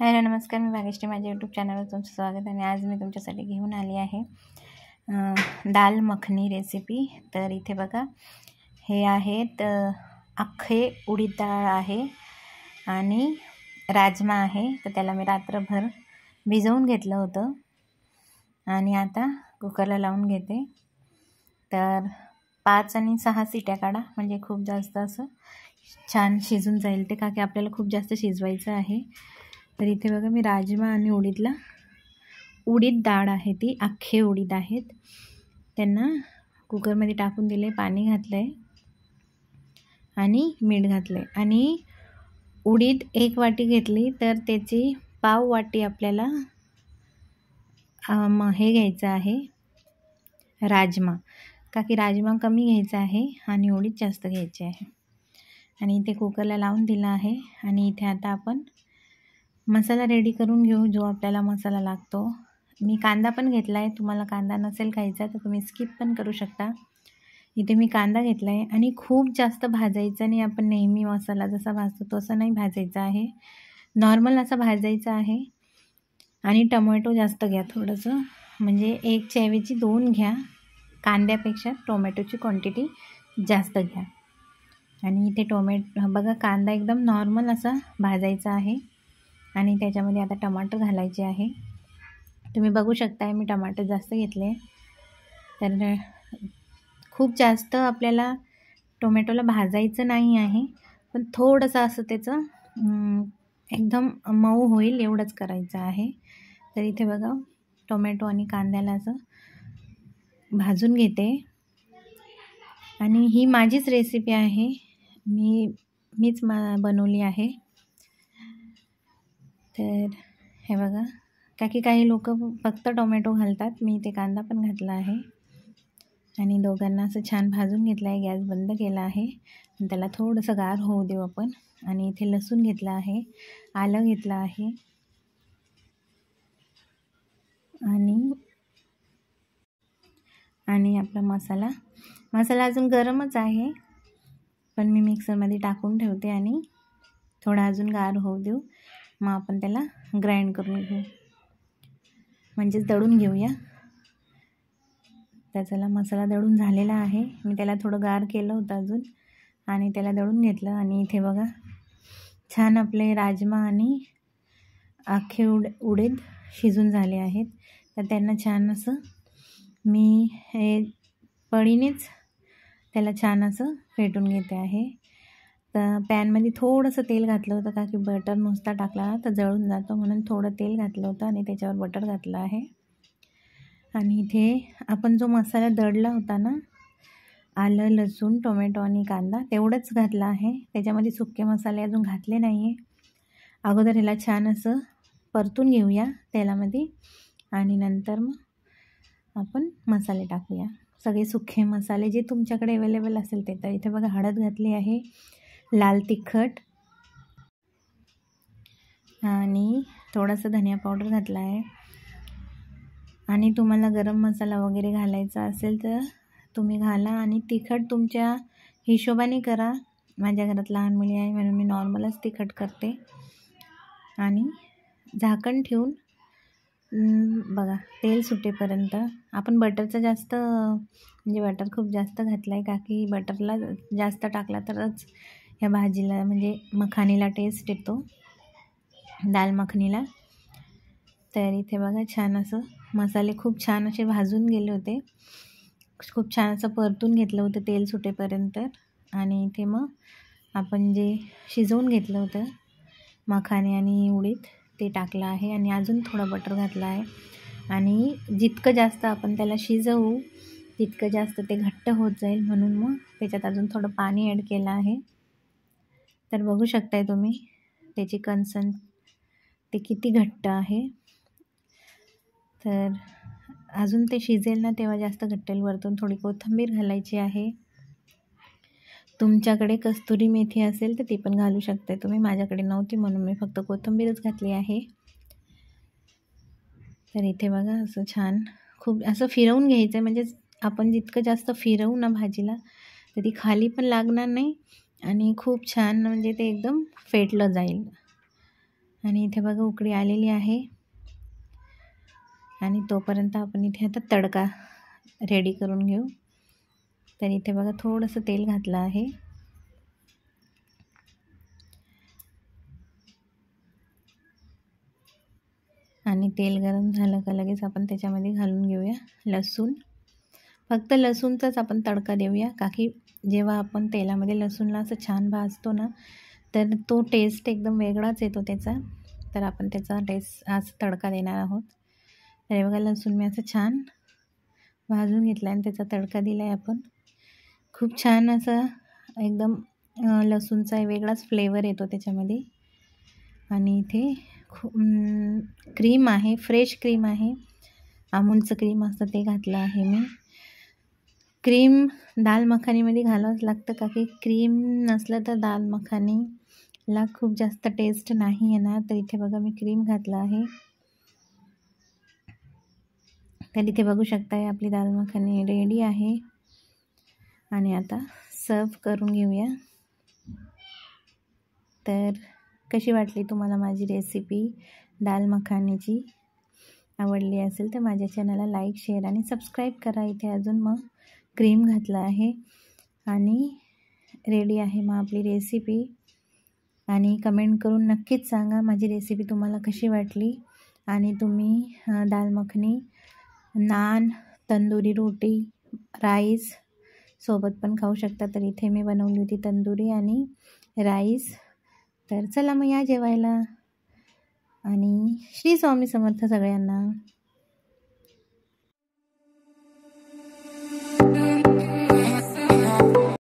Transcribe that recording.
hello नमस्कार मी भाग्यश्री माझ्या YouTube चॅनलवर तुमचं स्वागत आणि आज मी तुमच्यासाठी घेऊन आली आहे दाल मखनी रेसिपी तर इथे बघा हे आहेत अख्खे उडीद डाळ आहे आणि राजमा आहे तर त्याला मी रात्रभर भिजवून घेतलं होतं आणि आता कुकरला लावून घेते तर पाच आणि सहा सिट्या काढा म्हणजे खूप जास्त असं छान शिजून जाईल ते का की आपल्याला खूप जास्त शिजवायचं आहे तर इथे बघा मी राजमा आणि उडीदला उडीद डाळ आहे ती अख्खे उडीद आहेत त्यांना कुकरमध्ये टाकून दिले पाणी घातलं आहे आणि मीठ घातलं आहे आणि उडीद एक वाटी घेतली तर त्याची पाव वाटी आपल्याला हे घ्यायचं आहे राजमा का की राजमा कमी घ्यायचा आहे आणि ओळीत जास्त घ्यायची आहे आणि इथे कुकरला लावून दिला आहे आणि इथे आता आपण मसाला रेडी करून घेऊ जो आपल्याला मसाला लागतो मी कांदा पण घेतला आहे तुम्हाला कांदा नसेल खायचा तर तुम्ही स्किप पण करू शकता इथे मी कांदा घेतला आहे आणि खूप जास्त भाजायचं नाही आपण नेहमी मसाला जसा भाजतो तसं नाही भाजायचा आहे नॉर्मल असा भाजायचा आहे आणि टमॅटो जास्त घ्या थोडंसं म्हणजे एक चैवजी दोन घ्या कांद्यापेक्षा टोमॅटोची क्वांटिटी जास्त घ्या आणि इथे टोमॅट बघा कांदा एकदम नॉर्मल असा भाजायचा आहे आणि त्याच्यामध्ये आता टमाटर घालायचे आहे तुम्ही बघू शकताय मी टमाटर जास्त घेतले तर खूप जास्त आपल्याला टोमॅटोला भाजायचं नाही आहे पण थोडंसं असं त्याचं एकदम मऊ होईल एवढंच करायचं आहे तर इथे बघा टोमॅटो आणि कांद्याला असं भाजून घेते आणि ही माझीच रेसिपी आहे मी मीच मा बनवली आहे तर हे बघा का की काही लोक फक्त टोमॅटो घालतात मी ते कांदा पण घातला आहे आणि दोघांना असं छान भाजून घेतलं आहे गॅस बंद केला आहे त्याला थोडंसं गार होऊ देऊ आपण आणि इथे लसूण घेतला आहे आलं घेतलं आहे आणि आपला मसाला मसाला अजून गरमच आहे पण मी मिक्सरमध्ये टाकून ठेवते आणि थोडा अजून गार होऊ देऊ मग आपण त्याला ग्राइंड करून घेऊ म्हणजेच दळून घेऊया तर चला मसाला दळून झालेला आहे मी त्याला थोडं गार केलं होतं अजून आणि त्याला दळून घेतलं आणि इथे बघा छान आपले राजमा आणि आखे उड उडीद शिजून झाले आहेत तर त्यांना छान असं मी हे पळीनेच त्याला छान असं फेटून घेते आहे तर पॅनमध्ये थोडंसं तेल घातलं होतं का की बटर नुसता टाकला तर जळून जातो म्हणून थोडं तेल घातलं होतं आणि त्याच्यावर बटर घातलं आहे आणि इथे आपण जो मसाला दडला होता ना आलं लसूण टोमॅटो आणि कांदा तेवढंच घातला आहे त्याच्यामध्ये सुके मसाले अजून घातले नाही आहे अगोदर ह्याला छान असं परतून घेऊया तेलामध्ये आणि नंतर मग आपण मसाले टाकूया सगळे सुखे मसाले जे तुमच्याकडे अवेलेबल असेल ते तर इथे बघा हळद घातली आहे लाल तिखट आणि थोडासा धनिया पावडर घातला आहे आणि तुम्हाला गरम मसाला वगैरे घालायचा असेल तर तुम्ही घाला आणि तिखट तुमच्या हिशोबाने करा माझ्या घरात लहान मुली आहे म्हणून मी नॉर्मलच तिखट करते आणि झाकण ठेवून बघा तेल सुटेपर्यंत आपण बटरचं जास्त म्हणजे बटर खूप जास्त घातलं आहे का की बटरला जास्त टाकला तरच ह्या भाजीला म्हणजे मखानीला टेस्ट येतो दाल मखनीला तर इथे बघा छान असं मसाले खूप छान असे भाजून गेले होते खूप छान असं परतून घेतलं होतं तेल सुटेपर्यंत आणि इथे मग आपण जे शिजवून घेतलं होतं मखाने आणि उडीत ते टाकलं आहे आणि अजून थोडं बटर घातलं आहे आणि जितकं जास्त आपण त्याला शिजवू तितकं जास्त ते घट्ट होत जाईल म्हणून मग त्याच्यात अजून थोडं पाणी ॲड केलं आहे तर बघू शकताय तुम्ही त्याची कन्सन ते किती घट्ट आहे तर अजून ते शिजेल ना तेव्हा जास्त घट्टेल वरतून थोडी कोथंबीर घालायची आहे तुमच्याकडे कस्तुरी मेथी असेल तर ती पण घालू शकता तुम्ही माझ्याकडे नव्हती म्हणून मी फक्त कोथिंबीरच घातली आहे तर इथे बघा असं छान खूप असं फिरवून घ्यायचं आहे म्हणजे आपण जितकं जास्त फिरवू ना भाजीला तर ती खाली पण लागणार नाही आणि खूप छान म्हणजे ते एकदम फेटलं जाईल आणि इथे बघा उकडी आलेली आहे आणि तोपर्यंत आपण इथे आता तडका रेडी करून घेऊ तर इथे बघा थोडंसं तेल घातलं आहे आणि तेल गरम झालं का लगेच आपण त्याच्यामध्ये घालून घेऊया लसूण फक्त लसूणचाच आपण तडका देऊया का की जेव्हा आपण तेलामध्ये लसूणला असं छान भाजतो ना तर तो टेस्ट एकदम वेगळाच येतो त्याचा तर आपण त्याचा टेस्ट आज तडका देणार आहोत तर हे बघा लसूण मी असं छान भाजून घेतला आणि त्याचा तडका दिला आहे आपण खूप छान असा एकदम लसूणचा वेगळाच फ्लेवर येतो त्याच्यामध्ये आणि इथे खू क्रीम आहे फ्रेश क्रीम आहे आमूलचं क्रीम असतं ते घातलं आहे मी क्रीम दाल मखानीमध्ये घालावंच लागतं का की क्रीम नसलं तर दाल मखानीला खूप जास्त टेस्ट नाही येणार तर इथे बघा मी क्रीम घातलं आहे तर इथे बघू शकताय आपली दाल मखानी रेडी आहे आणि आता सर्व करून घेऊया तर कशी वाटली तुम्हाला माझी रेसिपी दाल मखानीची आवडली असेल तर माझ्या चॅनलला लाईक शेअर आणि सबस्क्राईब करा इथे अजून मग क्रीम घातला आहे आणि रेडी आहे मग आपली रेसिपी आणि कमेंट करून नक्कीच सांगा माझी रेसिपी तुम्हाला कशी वाटली आणि तुम्ही दाल मखनी नान तंदुरी रोटी राईस सोबत पण खाऊ शकता तर इथे मी बनवली होती तंदुरी आणि राईस तर चला मग या जेवायला आणि श्री स्वामी समर्थ सगळ्यांना